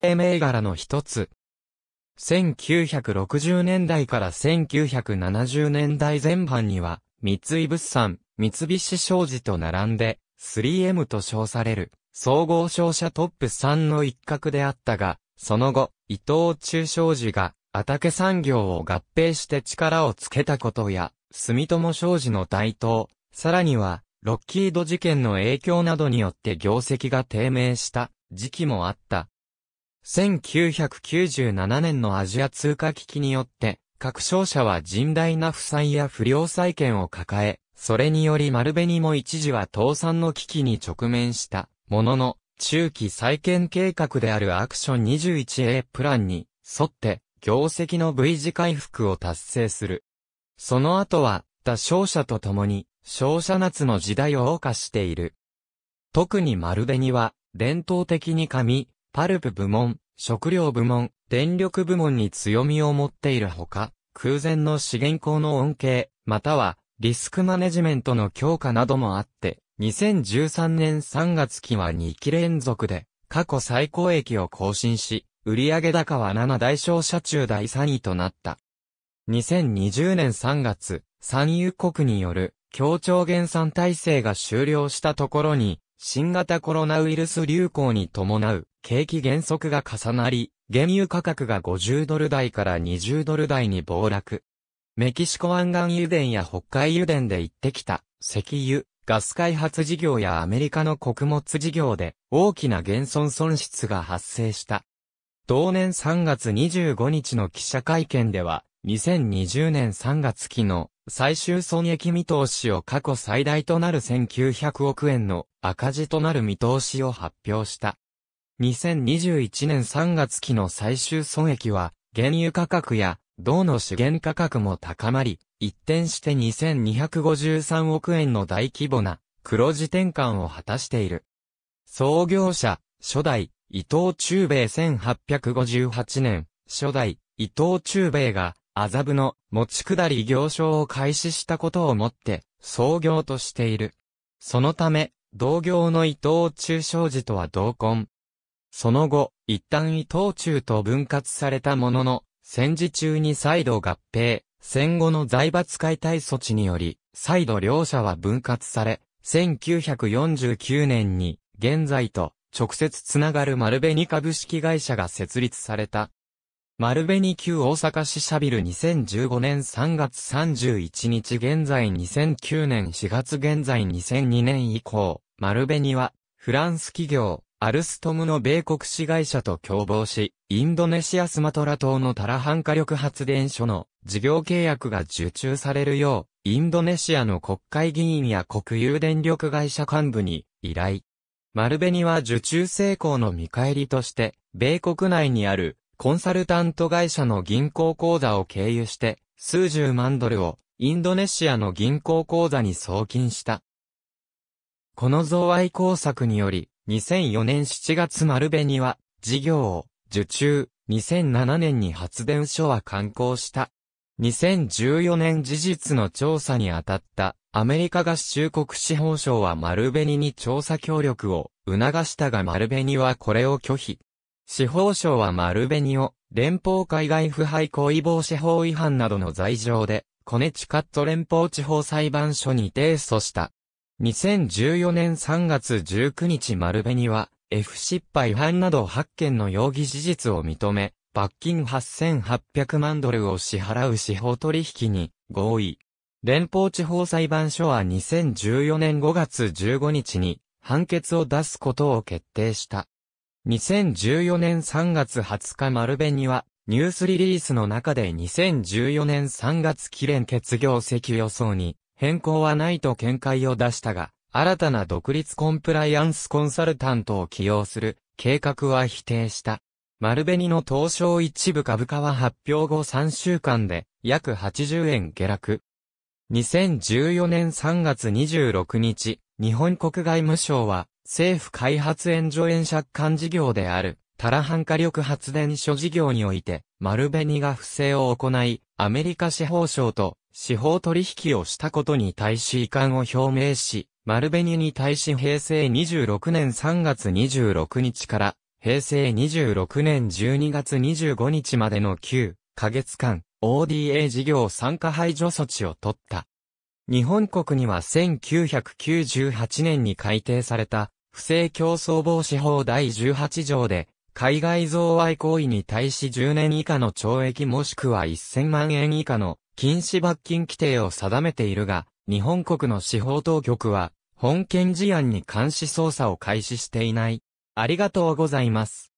銘柄の一つ。1960年代から1970年代前半には、三井物産、三菱商事と並んで、3M と称される、総合商社トップ3の一角であったが、その後、伊藤忠商事が、あたけ産業を合併して力をつけたことや、住友商事の台頭、さらには、ロッキード事件の影響などによって業績が低迷した時期もあった。1997年のアジア通貨危機によって、各商社は甚大な負債や不良債権を抱え、それにより丸紅も一時は倒産の危機に直面した。ものの、中期再建計画であるアクション 21A プランに沿って、業績の V 字回復を達成する。その後は、他商社と共に、商社夏の時代を謳歌している。特に丸紅は、伝統的に紙、パルプ部門、食料部門、電力部門に強みを持っているほか、空前の資源工の恩恵、または、リスクマネジメントの強化などもあって、2013年3月期は2期連続で、過去最高益を更新し、売上高は7大商社中第3位となった。2020年3月、産油国による協調減産体制が終了したところに、新型コロナウイルス流行に伴う景気減速が重なり、原油価格が50ドル台から20ドル台に暴落。メキシコ湾岸油田や北海油田で行ってきた石油、ガス開発事業やアメリカの穀物事業で大きな減損損失が発生した。同年3月25日の記者会見では、2020年3月期の最終損益見通しを過去最大となる1900億円の赤字となる見通しを発表した。2021年3月期の最終損益は、原油価格や銅の資源価格も高まり、一転して2253億円の大規模な黒字転換を果たしている。創業者、初代、伊藤忠兵衛1858年、初代、伊藤忠兵衛が麻布の持ち下り行商を開始したことをもって創業としている。そのため、同業の伊藤忠商事とは同梱。その後、一旦伊藤忠と分割されたものの、戦時中に再度合併、戦後の財閥解体措置により、再度両者は分割され、1949年に、現在と直接つながる丸紅株式会社が設立された。丸紅旧大阪支社ビル2015年3月31日現在2009年4月現在2002年以降、丸紅は、フランス企業、アルストムの米国市会社と共謀し、インドネシアスマトラ島のタラハン火力発電所の事業契約が受注されるよう、インドネシアの国会議員や国有電力会社幹部に依頼。丸紅は受注成功の見返りとして、米国内にあるコンサルタント会社の銀行口座を経由して、数十万ドルをインドネシアの銀行口座に送金した。この贈賄工作により、2004年7月丸紅は、事業を受注、2007年に発電所は刊行した。2014年事実の調査に当たったアメリカ合衆国司法省は丸紅に調査協力を促したが丸紅はこれを拒否。司法省は丸紅を連邦海外腐敗行為防止法違反などの罪状で、コネチカット連邦地方裁判所に提訴した。2014年3月19日丸紅は、F 失敗犯など8件の容疑事実を認め、罰金8800万ドルを支払う司法取引に合意。連邦地方裁判所は2014年5月15日に判決を出すことを決定した。2014年3月20日丸紅は、ニュースリリースの中で2014年3月期連結業績予想に変更はないと見解を出したが、新たな独立コンプライアンスコンサルタントを起用する計画は否定した。丸紅の東証一部株価は発表後3週間で約80円下落。2014年3月26日、日本国外務省は政府開発援助援借款事業である、タラハン火力発電所事業において、丸紅が不正を行い、アメリカ司法省と司法取引をしたことに対し遺憾を表明し、丸紅に対し平成26年3月26日から、平成26年12月25日までの9ヶ月間、ODA 事業参加排除措置を取った。日本国には1998年に改定された不正競争防止法第18条で、海外贈賄行為に対し10年以下の懲役もしくは1000万円以下の禁止罰金規定を定めているが、日本国の司法当局は、本件事案に監視捜査を開始していない。ありがとうございます。